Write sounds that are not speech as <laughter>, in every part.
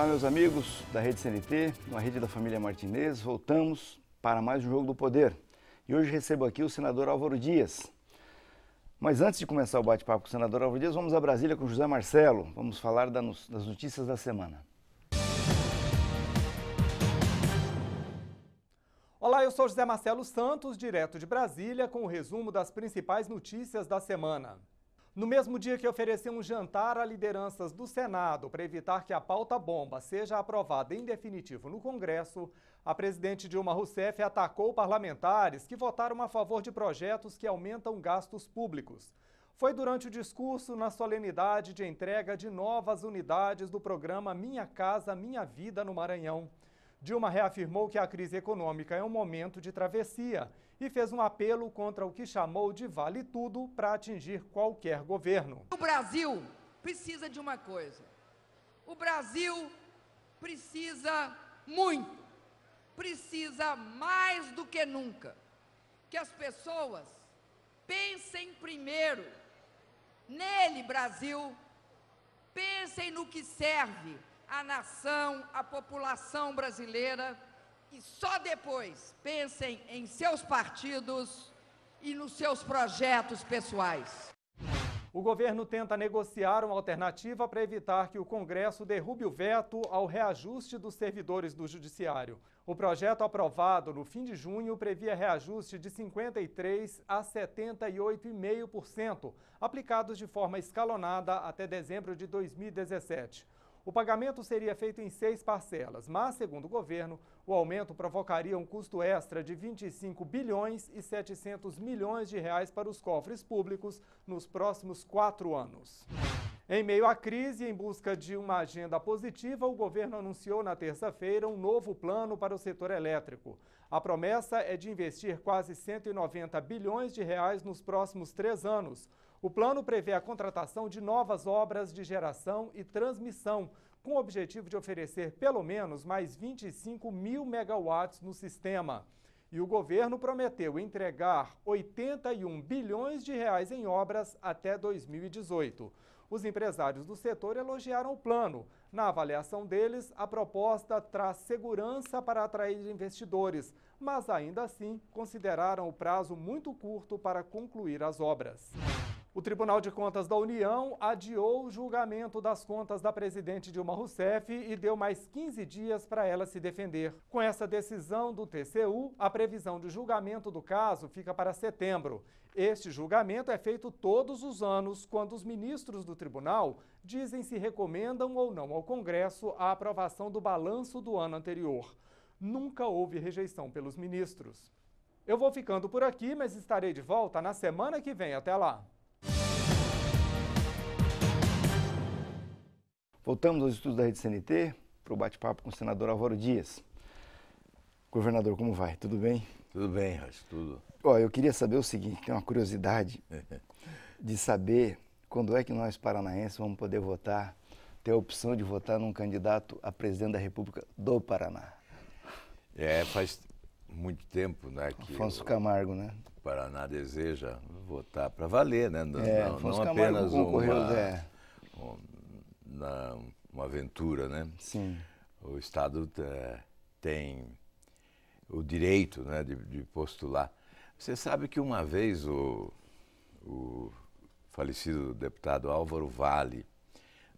Olá, meus amigos da Rede CNT, na rede da família Martinez. Voltamos para mais um Jogo do Poder. E hoje recebo aqui o senador Álvaro Dias. Mas antes de começar o bate-papo com o senador Álvaro Dias, vamos a Brasília com José Marcelo. Vamos falar das notícias da semana. Olá, eu sou José Marcelo Santos, direto de Brasília, com o resumo das principais notícias da semana. No mesmo dia que ofereceu um jantar a lideranças do Senado para evitar que a pauta bomba seja aprovada em definitivo no Congresso, a presidente Dilma Rousseff atacou parlamentares que votaram a favor de projetos que aumentam gastos públicos. Foi durante o discurso na solenidade de entrega de novas unidades do programa Minha Casa Minha Vida no Maranhão. Dilma reafirmou que a crise econômica é um momento de travessia e fez um apelo contra o que chamou de vale tudo para atingir qualquer governo. O Brasil precisa de uma coisa. O Brasil precisa muito, precisa mais do que nunca que as pessoas pensem primeiro nele, Brasil. Pensem no que serve a nação, a população brasileira e só depois pensem em seus partidos e nos seus projetos pessoais. O governo tenta negociar uma alternativa para evitar que o Congresso derrube o veto ao reajuste dos servidores do Judiciário. O projeto aprovado no fim de junho previa reajuste de 53% a 78,5%, aplicados de forma escalonada até dezembro de 2017. O pagamento seria feito em seis parcelas, mas, segundo o governo, o aumento provocaria um custo extra de 25 bilhões e 700 milhões de reais para os cofres públicos nos próximos quatro anos. Em meio à crise, em busca de uma agenda positiva, o governo anunciou na terça-feira um novo plano para o setor elétrico. A promessa é de investir quase 190 bilhões de reais nos próximos três anos. O plano prevê a contratação de novas obras de geração e transmissão, com o objetivo de oferecer pelo menos mais 25 mil megawatts no sistema. E o governo prometeu entregar 81 bilhões de reais em obras até 2018. Os empresários do setor elogiaram o plano. Na avaliação deles, a proposta traz segurança para atrair investidores, mas ainda assim consideraram o prazo muito curto para concluir as obras. O Tribunal de Contas da União adiou o julgamento das contas da presidente Dilma Rousseff e deu mais 15 dias para ela se defender. Com essa decisão do TCU, a previsão de julgamento do caso fica para setembro. Este julgamento é feito todos os anos quando os ministros do tribunal dizem se recomendam ou não ao Congresso a aprovação do balanço do ano anterior. Nunca houve rejeição pelos ministros. Eu vou ficando por aqui, mas estarei de volta na semana que vem. Até lá! Voltamos aos estudos da Rede CNT para o bate-papo com o senador Álvaro Dias. Governador, como vai? Tudo bem? Tudo bem, Rocha, tudo. Ó, eu queria saber o seguinte, tem uma curiosidade <laughs> de saber quando é que nós paranaenses vamos poder votar, ter a opção de votar num candidato a presidente da República do Paraná. É, faz muito tempo, né, que Afonso Camargo, né? O Paraná deseja votar para valer, né? Não, é, não, não apenas é. Um, na, uma aventura, né? Sim. O Estado uh, tem o direito né, de, de, postular. Você sabe que uma vez o, o falecido deputado Álvaro Vale,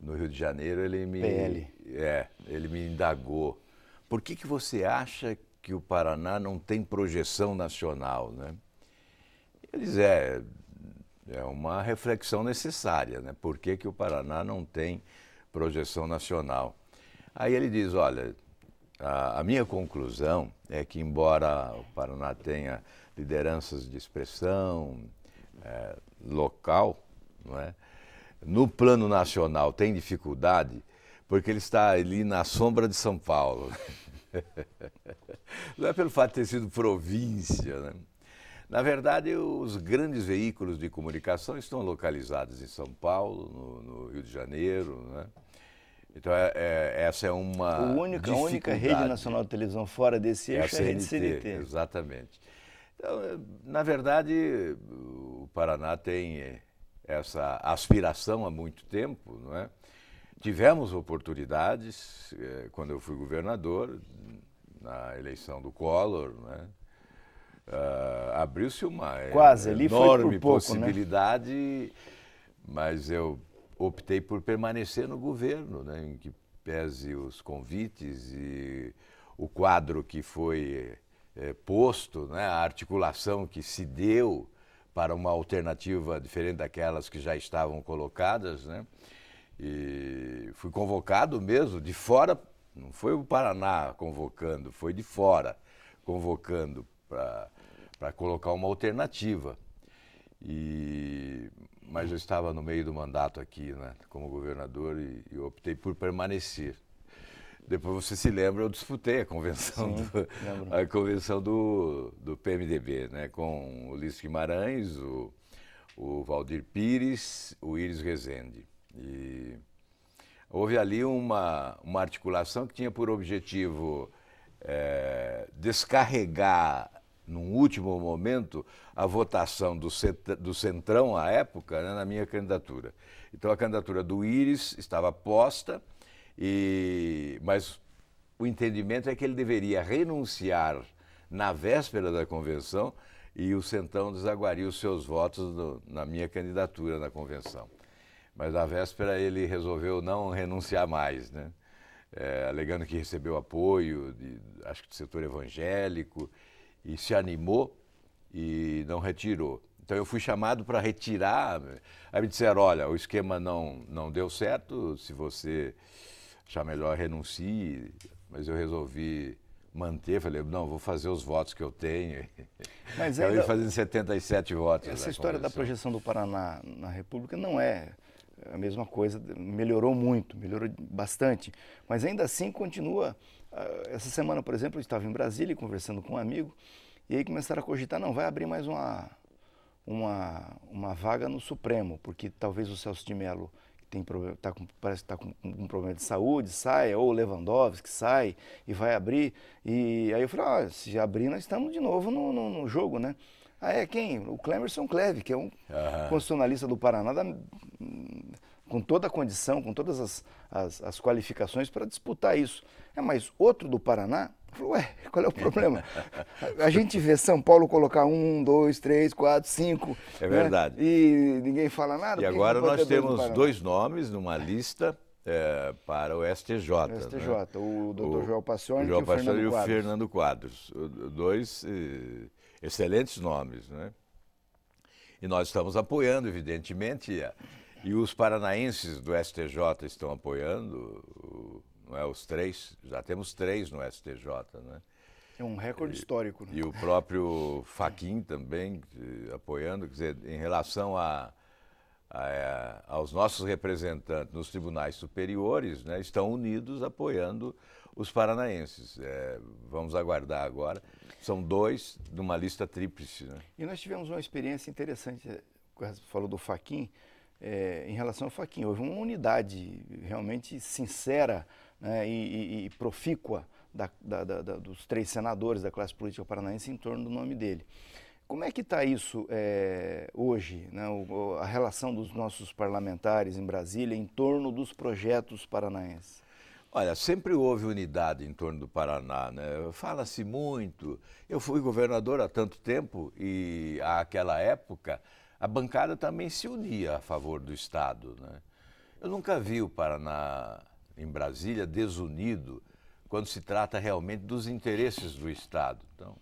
no Rio de Janeiro, ele me, PL. É, ele me indagou. Por que, que você acha que o Paraná não tem projeção nacional? Né? Ele diz, é, é uma reflexão necessária, né? Por que, que o Paraná não tem projeção nacional. Aí ele diz: olha, a, a minha conclusão é que, embora o Paraná tenha lideranças de expressão é, local, não é? no plano nacional tem dificuldade porque ele está ali na sombra de São Paulo. <laughs> Não é pelo fato de ter sido província. Né? Na verdade, os grandes veículos de comunicação estão localizados em São Paulo, no, no Rio de Janeiro, né? Então, é, é, essa é uma. a única rede nacional de televisão fora desse eixo é a, é a rede CNT. Exatamente. Então, na verdade, o Paraná tem essa aspiração há muito tempo, não é? Tivemos oportunidades eh, quando eu fui governador, na eleição do Collor, né? Uh, abriu-se uma Quase, enorme possibilidade, pouco, né? mas eu optei por permanecer no governo, né, em que pese os convites e o quadro que foi é, posto, né, a articulação que se deu para uma alternativa diferente daquelas que já estavam colocadas, né? E fui convocado mesmo de fora, não foi o Paraná convocando, foi de fora convocando para colocar uma alternativa. E, mas eu estava no meio do mandato aqui, né, como governador, e, e optei por permanecer. Depois você se lembra, eu disputei a convenção Sim, do, a convenção do, do PMDB, né, com o Ulisses Guimarães, o, o Valdir Pires, o Íris Rezende. E houve ali uma, uma articulação que tinha por objetivo é, descarregar num último momento, a votação do, Centrão à época né, na minha candidatura. Então a candidatura do Íris estava posta, e, mas o entendimento é que ele deveria renunciar na véspera da convenção e o Centrão desaguaria os seus votos do, na minha candidatura na convenção. Mas na véspera ele resolveu não renunciar mais, né? É, alegando que recebeu apoio, de, acho que do setor evangélico, e se animou e não retirou. Então eu fui chamado para retirar. Aí me disseram, olha, o esquema não, não deu certo, se você achar melhor renuncie. Mas eu resolvi manter, falei, não, vou fazer os votos que eu tenho. <laughs> Mas ainda, eu fazendo 77 votos. Essa história da projeção do Paraná na República não é a mesma coisa, melhorou muito, melhorou bastante, mas ainda assim continua ah, essa semana, por exemplo, eu estava em Brasília conversando com um amigo e aí começaram a cogitar, não, vai abrir mais uma, uma, uma vaga no Supremo, porque talvez o Celso de Mello tem problema, tá com, parece que está com, um problema de saúde, saia ou o Lewandowski sai e vai abrir. E aí eu falei, ah, se abrir, nós estamos de novo no, no, no jogo, né? Ah, é quem? O Clemerson Cleve, que é um uhum. constitucionalista do Paraná da com toda a condição, com todas as, as, as qualificações para disputar isso. É, mas outro do Paraná falou, ué, qual é o problema? a gente vê São Paulo colocar um, dois, três, quatro, cinco. É né? verdade. E ninguém fala nada. E agora nós temos dois, do dois nomes numa lista é, para o STJ. O STJ, né? o doutor João Passione, o João e, o Passione e o Fernando Quadros. Dois eh, excelentes nomes, né? E nós estamos apoiando, evidentemente, a, e os paranaenses do STJ estão apoiando, não é? Os três, já temos três no STJ, né? É um recorde e, histórico. Né? E o próprio Faquin também apoiando, quer dizer, em relação a, a, é, aos nossos representantes nos tribunais superiores, né, estão unidos apoiando os paranaenses. É, vamos aguardar agora. São dois de uma lista tríplice. Né? E nós tivemos uma experiência interessante, é, falou do Faquin é, em relação ao Faquinha. Houve uma unidade realmente sincera né, e, e, e, profícua da, da, da, dos três senadores da classe política paranaense em torno do nome dele. Como é que está isso é, hoje, né, o, a relação dos nossos parlamentares em Brasília em torno dos projetos paranaenses? Olha, sempre houve unidade em torno do Paraná, né? Fala-se muito. Eu fui governador há tanto tempo e àquela época a bancada também se unia a favor do Estado. Né? Eu nunca vi o Paraná em Brasília desunido quando se trata realmente dos interesses do Estado. Então,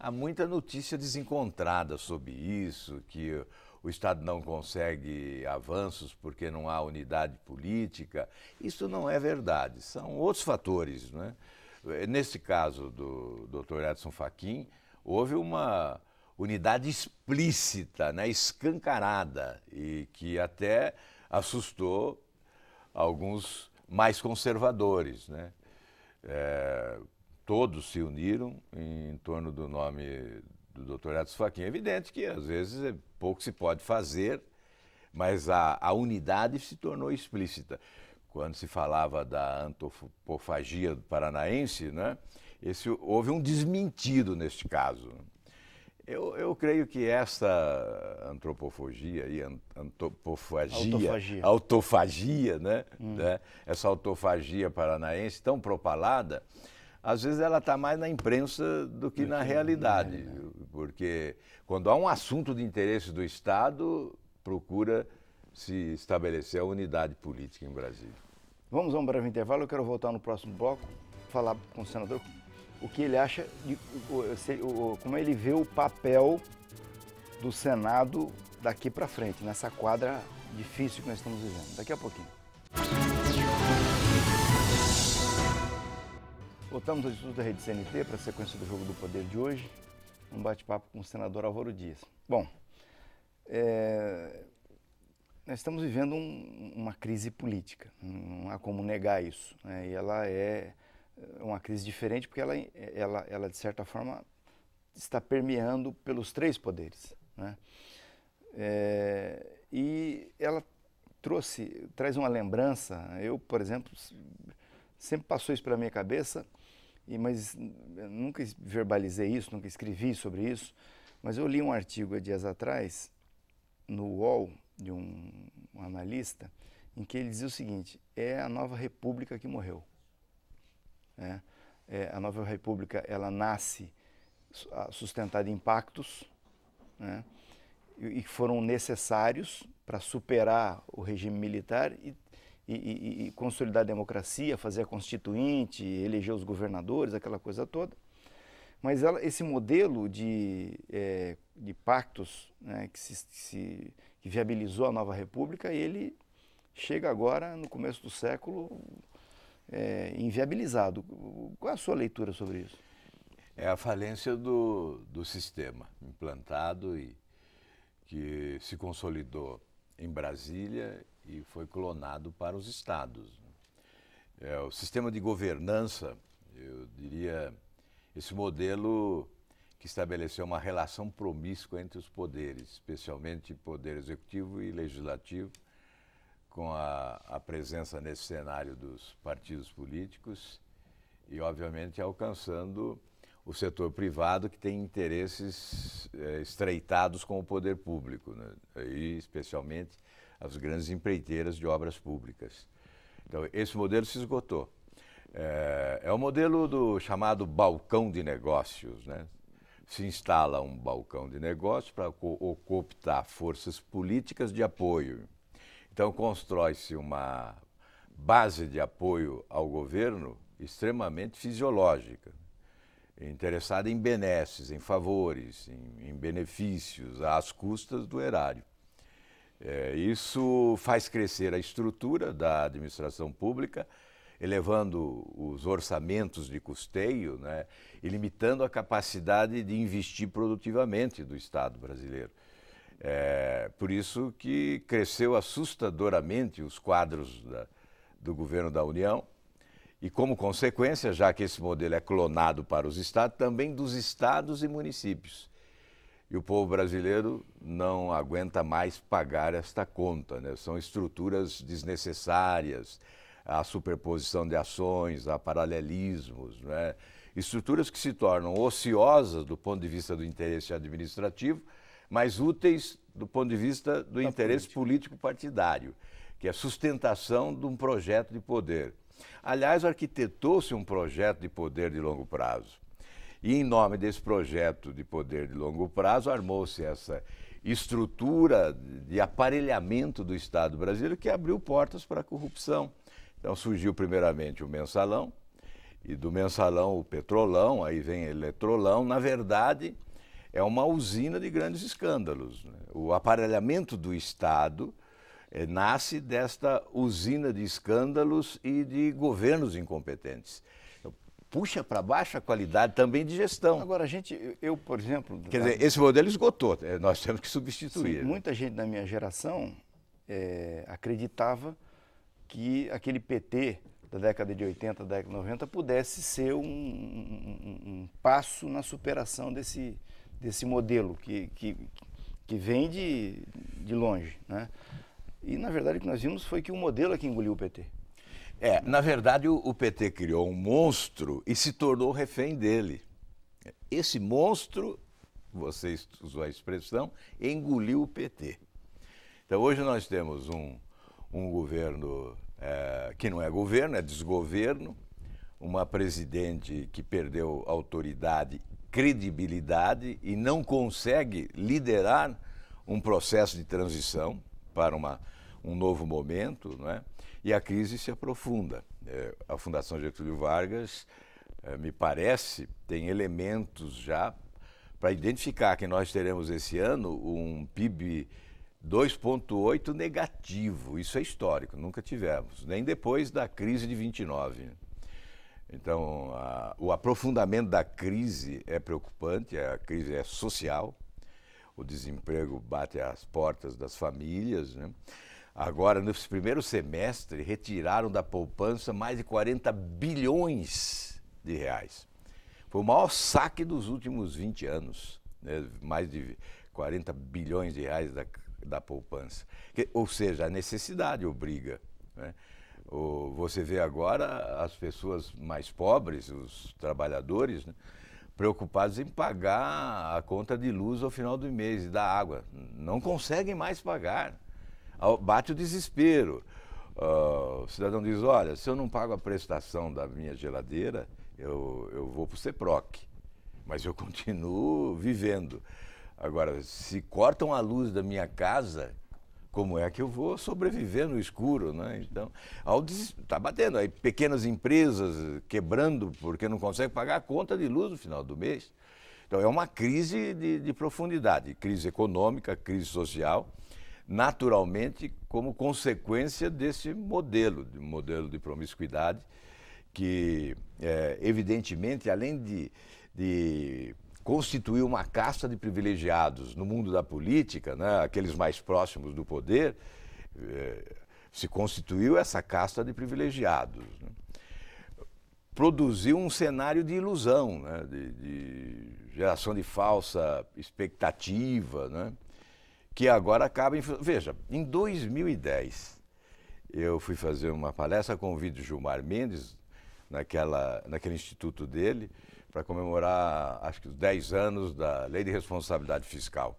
há muita notícia desencontrada sobre isso, que o Estado não consegue avanços porque não há unidade política. Isso não é verdade, são outros fatores. Né? Nesse caso do Dr. Edson Fachin, houve uma unidade explícita, né, escancarada, e que até assustou alguns mais conservadores. Né? É, todos se uniram em torno do nome do Dr. Atos Faquim. É evidente que às vezes é pouco se pode fazer, mas a, a unidade se tornou explícita. Quando se falava da antropofagia paranaense, né, esse, houve um desmentido neste caso. Eu, eu creio que essa antropofagia e antropofagia, autofagia, autofagia né, hum. né, essa autofagia paranaense tão propalada, às vezes ela está mais na imprensa do que, na, realidade, na realidade, porque quando há um assunto de interesse do Estado, procura se estabelecer a unidade política em Brasília. Vamos a um breve intervalo, eu quero voltar no próximo bloco, falar com o senador o que ele acha, de, como ele vê o papel do Senado daqui para frente, nessa quadra difícil que nós estamos vivendo. Daqui a pouquinho. Voltamos ao Instituto da Rede CNT para a sequência do Jogo do Poder de hoje. Um bate-papo com o senador Álvaro Dias. Bom, é, nós estamos vivendo um, uma crise política, não há como negar isso. Né? E ela é uma crise diferente porque ela, ela, ela de certa forma está permeando pelos três poderes, né? É, e ela trouxe, traz uma lembrança. Né? Eu, por exemplo, sempre passou isso pela minha cabeça, e mas nunca verbalizei isso, nunca escrevi sobre isso. Mas eu li um artigo há dias atrás no UOL de um, um analista em que ele dizia o seguinte: é a nova república que morreu. Né? É, a Nova República ela nasce sustentada em pactos né? e que foram necessários para superar o regime militar e, e, e, e, consolidar a democracia, fazer a constituinte, eleger os governadores, aquela coisa toda. Mas ela, esse modelo de, é, de pactos né, que, se, se, que viabilizou a nova república, ele chega agora, no começo do século, é, inviabilizado. Qual é a sua leitura sobre isso? É a falência do, do sistema implantado e que se consolidou em Brasília e foi clonado para os estados. É, o sistema de governança, eu diria, esse modelo que estabeleceu uma relação promíscua entre os poderes, especialmente poder executivo e legislativo, com a, a presença nesse cenário dos partidos políticos e, obviamente, alcançando o setor privado que tem interesses é, estreitados com o poder público, né? e especialmente as grandes empreiteiras de obras públicas. Então, esse modelo se esgotou. É, é o modelo do chamado balcão de negócios. Né? Se instala um balcão de negócios para co cooptar forças políticas de apoio então, constrói-se uma base de apoio ao governo extremamente fisiológica, interessada em benesses, em favores, em, em benefícios, às custas do erário. É, isso faz crescer a estrutura da administração pública, elevando os orçamentos de custeio né, e limitando a capacidade de investir produtivamente do Estado brasileiro. É, por isso que cresceu assustadoramente os quadros da, do governo da União e, como consequência, já que esse modelo é clonado para os estados, também dos estados e municípios. E o povo brasileiro não aguenta mais pagar esta conta. Né? São estruturas desnecessárias, a superposição de ações, a paralelismos, né? estruturas que se tornam ociosas do ponto de vista do interesse administrativo mas úteis do ponto de vista do da interesse político partidário, que é a sustentação de um projeto de poder. Aliás, arquitetou-se um projeto de poder de longo prazo. E em nome desse projeto de poder de longo prazo, armou-se essa estrutura de aparelhamento do Estado brasileiro que abriu portas para a corrupção. Então surgiu primeiramente o mensalão, e do mensalão o petrolão, aí vem o eletrolão. Na verdade, é uma usina de grandes escândalos. Né? O aparelhamento do Estado eh, nasce desta usina de escândalos e de governos incompetentes. Puxa para baixo a qualidade também de gestão. Agora, a gente, eu, por exemplo. Quer dizer, esse modelo esgotou, eh, nós temos que substituir. Sim, né? Muita gente da minha geração é, acreditava que aquele PT da década de 80, da década de 90, pudesse ser um, um, um passo na superação desse, desse modelo que, que, que vem de, de longe. Né? E, na verdade, o que nós vimos foi que o modelo é que engoliu o PT. É, na verdade, o, o PT criou um monstro e se tornou refém dele. Esse monstro, você usou a expressão, engoliu o PT. Então, hoje nós temos um, um governo é, que não é governo, é desgoverno, uma presidente que perdeu autoridade credibilidade e não consegue liderar um processo de transição para uma, um novo momento, não é? e a crise se aprofunda. É, a Fundação Getúlio Vargas, é, me parece, tem elementos já para identificar que nós teremos esse ano um PIB 2,8 negativo. Isso é histórico, nunca tivemos, nem depois da crise de 29. Então, a, o aprofundamento da crise é preocupante, a crise é social, o desemprego bate às portas das famílias. Né? Agora, nesse primeiro semestre, retiraram da poupança mais de 40 bilhões de reais. Foi o maior saque dos últimos 20 anos, né? mais de 40 bilhões de reais da, da poupança. Que, ou seja, a necessidade obriga. Né? você vê agora as pessoas mais pobres, os trabalhadores, né, preocupados em pagar a conta de luz ao final do mês e da água. Não conseguem mais pagar. Bate o desespero. Ah, o cidadão diz: olha, se eu não pago a prestação da minha geladeira, eu, eu vou para o CEPROC, mas eu <laughs> continuo vivendo. Agora, se cortam a luz da minha casa, como é que eu vou sobreviver no escuro, né? Então, está batendo aí pequenas empresas quebrando porque não conseguem pagar a conta de luz no final do mês. Então é uma crise de, de profundidade, crise econômica, crise social, naturalmente como consequência desse modelo, de um modelo de promiscuidade que é, evidentemente além de, de constituiu uma casta de privilegiados no mundo da política, né, aqueles mais próximos do poder, eh, se constituiu essa casta de privilegiados. Né? Produziu um cenário de ilusão, né, de, de, geração de falsa expectativa, né, que agora acaba em. Veja, em 2010, eu fui fazer uma palestra com o Vídeo Gilmar Mendes, naquela, naquele instituto dele para comemorar, acho que os 10 anos da Lei de Responsabilidade Fiscal.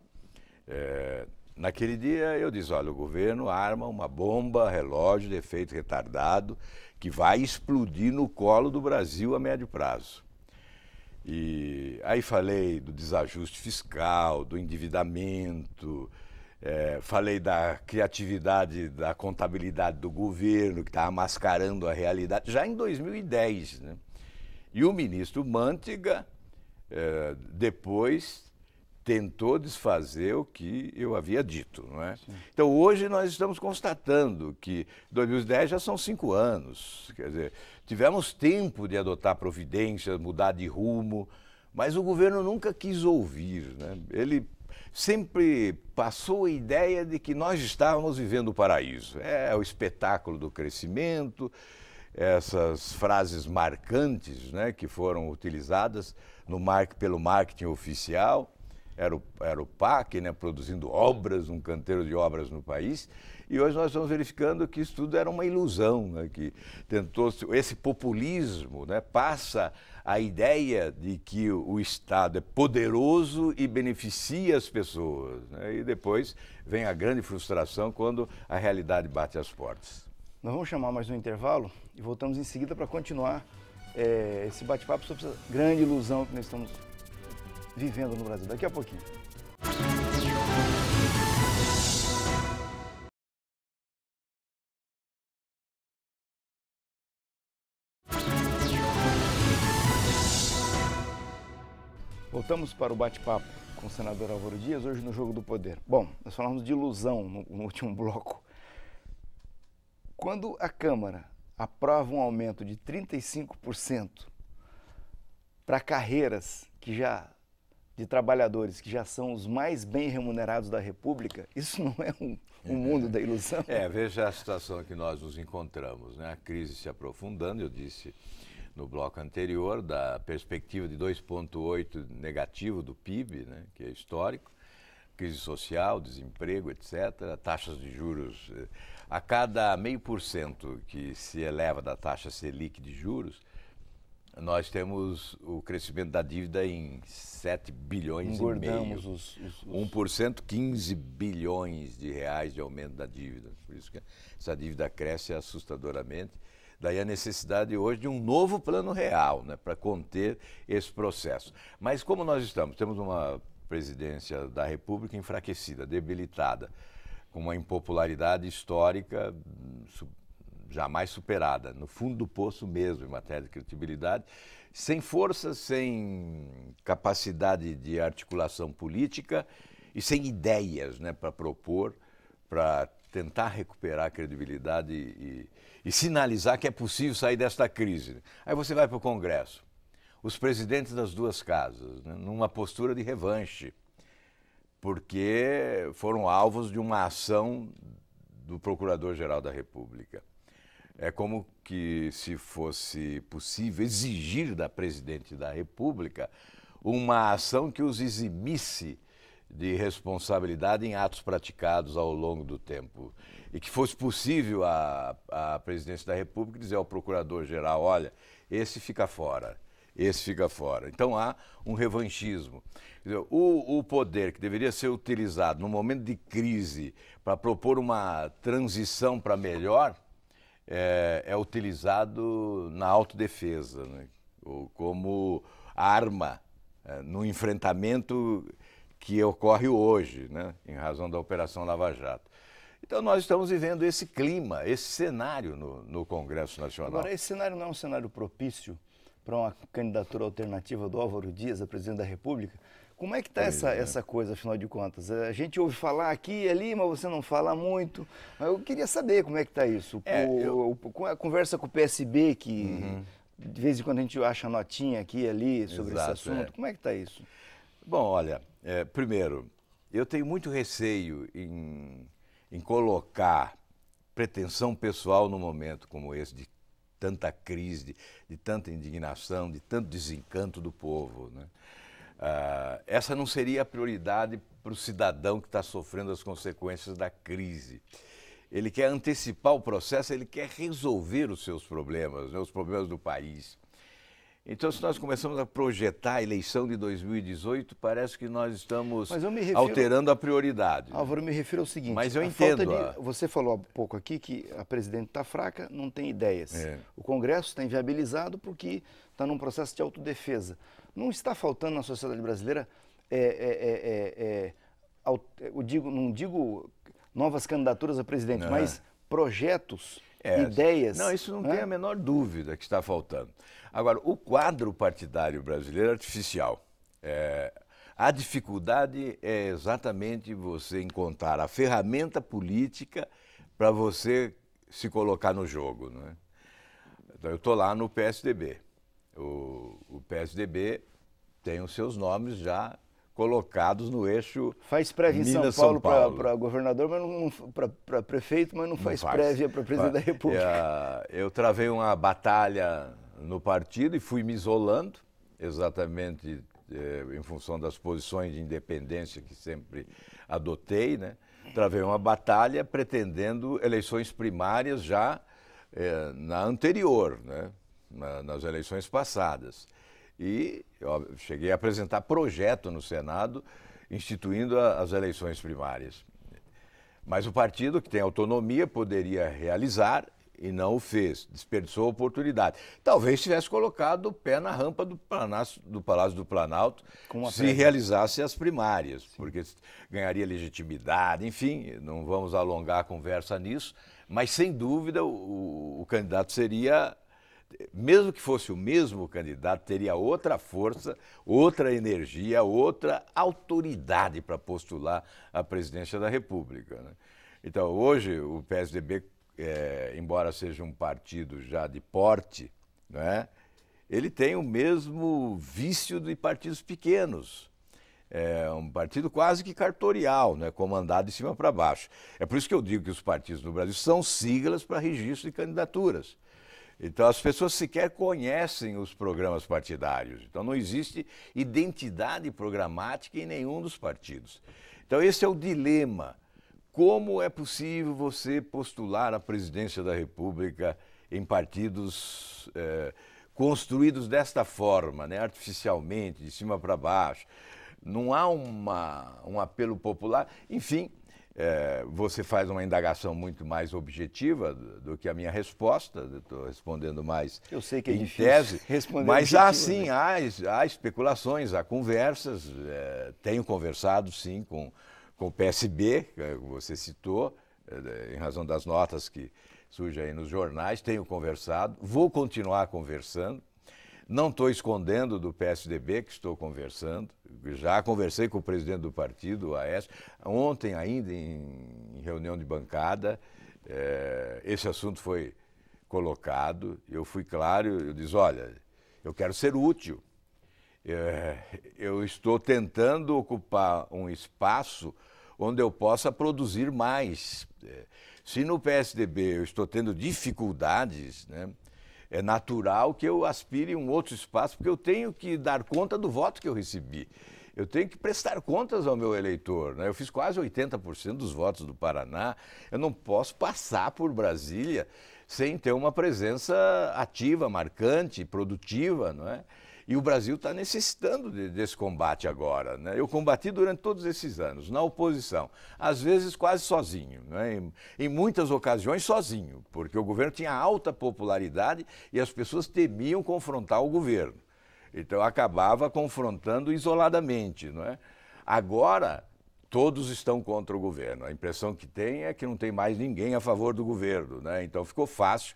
É, naquele dia eu disse, olha, o governo arma uma bomba relógio de efeito retardado que vai explodir no colo do Brasil a médio prazo. E aí falei do desajuste fiscal, do endividamento, é, falei da criatividade da contabilidade do governo que estava tá mascarando a realidade já em 2010, né? E o ministro Mântiga eh, depois tentou desfazer o que eu havia dito, não é? Então hoje nós estamos constatando que 2010 já são cinco anos, quer dizer, tivemos tempo de adotar providências, mudar de rumo, mas o governo nunca quis ouvir, né? Ele sempre passou a ideia de que nós estávamos vivendo o paraíso. É o espetáculo do crescimento, essas frases marcantes né, que foram utilizadas no mar, pelo marketing oficial, era o, era o PAC, né, produzindo obras, um canteiro de obras no país, e hoje nós estamos verificando que isso tudo era uma ilusão, né, que tentou esse populismo né, passa a ideia de que o Estado é poderoso e beneficia as pessoas, né, e depois vem a grande frustração quando a realidade bate as portas. Nós vamos chamar mais um intervalo e voltamos em seguida para continuar é, esse bate-papo sobre essa grande ilusão que nós estamos vivendo no Brasil. Daqui a pouquinho. Voltamos para o bate-papo com o senador Álvaro Dias, hoje no Jogo do Poder. Bom, nós falamos de ilusão no, no último bloco. Quando a Câmara aprova um aumento de 35% para carreiras que já de trabalhadores que já são os mais bem remunerados da República, isso não é um, um mundo da ilusão? É, veja a situação que nós nos encontramos, né? a crise se aprofundando, eu disse no bloco anterior, da perspectiva de 2,8 negativo do PIB, né? que é histórico, crise social, desemprego, etc., taxas de juros. Eh, a cada meio por cento que se eleva da taxa Selic de juros, nós temos o crescimento da dívida em 7 bilhões Engordamos e meio. Os, os, os... 1%, 15 bilhões de reais de aumento da dívida. Por isso que essa dívida cresce assustadoramente. Daí a necessidade hoje de um novo plano real né, para conter esse processo. Mas como nós estamos? Temos uma presidência da República enfraquecida, debilitada com uma impopularidade histórica hum, jamais superada, no fundo do poço mesmo, em matéria de credibilidade, sem força, sem capacidade de articulação política e sem ideias né, para propor, para tentar recuperar a credibilidade e, e, sinalizar que é possível sair desta crise. Aí você vai para o Congresso, os presidentes das duas casas, né, numa postura de revanche porque foram alvos de uma ação do Procurador-Geral da República. É como que se fosse possível exigir da presidente da República uma ação que os eximisse de responsabilidade em atos praticados ao longo do tempo. E que fosse possível a, a presidência da República dizer ao procurador-geral: olha, esse fica fora esse fica fora. Então há um revanchismo. O, o poder que deveria ser utilizado no momento de crise para propor uma transição para melhor é, é, utilizado na autodefesa, né? ou como arma é, no enfrentamento que ocorre hoje, né? em razão da Operação Lava Jato. Então nós estamos vivendo esse clima, esse cenário no, no Congresso Nacional. Agora, esse cenário não é um cenário propício para uma candidatura alternativa do Álvaro Dias a presidente da República. Como é que está essa, é. essa coisa, afinal de contas? A gente ouve falar aqui e ali, mas você não fala muito. Mas eu queria saber como é que está isso. É, o, eu... o, a conversa com o PSB, que uhum. de vez em quando a gente acha notinha aqui e ali sobre Exato, esse assunto. É. Como é que está isso? Bom, olha, é, primeiro, eu tenho muito receio em, em colocar pretensão pessoal num momento como esse de tanta crise, de, de tanta indignação, de tanto desencanto do povo. Né? Ah, essa não seria a prioridade para o cidadão que está sofrendo as consequências da crise. Ele quer antecipar o processo, ele quer resolver os seus problemas, né, os problemas do país. Então, se nós começamos a projetar a eleição de 2018, parece que nós estamos refiro, alterando a prioridade. Álvaro, eu me refiro ao seguinte. Mas eu entendo. De, a... Você falou há pouco aqui que a presidente está fraca, não tem ideias. É. O Congresso está inviabilizado porque está num processo de autodefesa. Não está faltando na sociedade brasileira, é, é, eu digo, não digo novas candidaturas a presidente, não. mas projetos, ideias. Não, isso não né? tem a menor dúvida que está faltando. Agora, o quadro partidário brasileiro é artificial. É, a dificuldade é exatamente você encontrar a ferramenta política para você se colocar no jogo. Né? Então, eu estou lá no PSDB. O, o PSDB tem os seus nomes já colocados no eixo. Faz prévia em Minas, São Paulo para governador, mas não para prefeito, mas não, não faz, prévia para presidente da República. eu travei uma batalha no partido e fui me isolando, exatamente eh, em função das posições de independência que sempre adotei, né? Travei uma batalha pretendendo eleições primárias já eh, na anterior, né? Na, nas eleições passadas. E ó, cheguei a apresentar projeto no Senado instituindo a, as eleições primárias. Mas o partido, que tem autonomia, poderia realizar e não o fez, desperdiçou a oportunidade. Talvez tivesse colocado o pé na rampa do, Palácio do, Palácio do Planalto se prévia. realizasse as primárias, Sim. porque ganharia legitimidade, enfim, não vamos alongar a conversa nisso, mas sem dúvida o, o candidato seria, mesmo que fosse o mesmo candidato, teria outra força, outra energia, outra autoridade para postular a presidência da República. Né? Então, hoje, o PSDB é, embora seja um partido já de porte, né, ele tem o mesmo vício de partidos pequenos. É um partido quase que cartorial, né, comandado de cima para baixo. É por isso que eu digo que os partidos no Brasil são siglas para registro de candidaturas. Então as pessoas sequer conhecem os programas partidários. Então não existe identidade programática em nenhum dos partidos. Então esse é o dilema como é possível você postular a presidência da República em partidos eh, construídos desta forma, né? artificialmente, de cima para baixo? Não há uma, um apelo popular. Enfim, eh, você faz uma indagação muito mais objetiva do, do que a minha resposta. Estou respondendo mais Eu sei que é em tese. <laughs> Responder mas há sim, né? há, há especulações, há conversas. Eh, tenho conversado sim com com o PSB, é que você citou, eh, em razão das notas que surgem aí nos jornais, tenho conversado, vou continuar conversando. Não estou escondendo do PSDB que estou conversando. Já conversei com o presidente do partido, o Aécio, ontem ainda em reunião de bancada. É, esse assunto foi colocado. Eu fui claro, eu disse, olha, eu quero ser útil. É, eu estou tentando ocupar um espaço onde eu possa produzir mais. É, se no PSDB eu estou tendo dificuldades, né, é natural que eu aspire um outro espaço, porque eu tenho que dar conta do voto que eu recebi. Eu tenho que prestar contas ao meu eleitor. Né? Eu fiz quase 80% dos votos do Paraná. Eu não posso passar por Brasília sem ter uma presença ativa, marcante, produtiva, não é? E o Brasil está necessitando de, desse combate agora. Né? Eu combati durante todos esses anos, na oposição, às vezes quase sozinho, né? em, em muitas ocasiões sozinho, porque o governo tinha alta popularidade e as pessoas temiam confrontar o governo. Então acabava confrontando isoladamente, não é? Agora todos estão contra o governo. A impressão que tem é que não tem mais ninguém a favor do governo, né? Então ficou fácil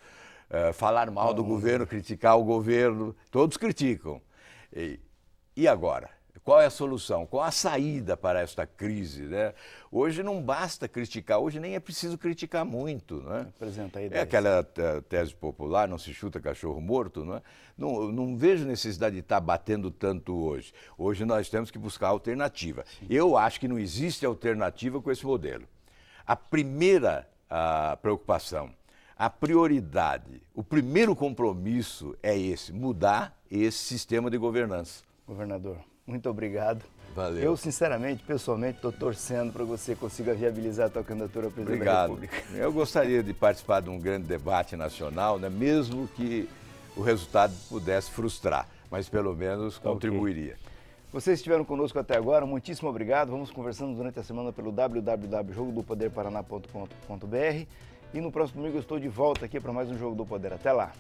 eh, falar mal do governo, criticar o governo, todos criticam. E, e agora? Qual é a solução? Qual a saída para esta crise? Né? Hoje não basta criticar, hoje nem é preciso criticar muito. Né? Apresenta a ideia. É aquela tese popular, não se chuta cachorro morto. Né? Não, não vejo necessidade de estar tá batendo tanto hoje. Hoje nós temos que buscar alternativa. Eu acho que não existe alternativa com esse modelo. A primeira a ah, preocupação a prioridade, o primeiro compromisso é esse, mudar esse sistema de governança. Governador, muito obrigado. Valeu. Eu, sinceramente, pessoalmente, estou torcendo para você consiga viabilizar a sua candidatura a presidente Obrigado. da República. <laughs> Eu gostaria de participar de um grande debate nacional, né? mesmo que o resultado pudesse frustrar, mas pelo menos contribuiria. Okay. Vocês estiveram conosco até agora, muitíssimo obrigado. Vamos conversando durante a semana pelo www.jogodopoderparaná.com.br. E no próximo domingo eu estou de volta aqui para mais um Jogo do Poder. Até lá!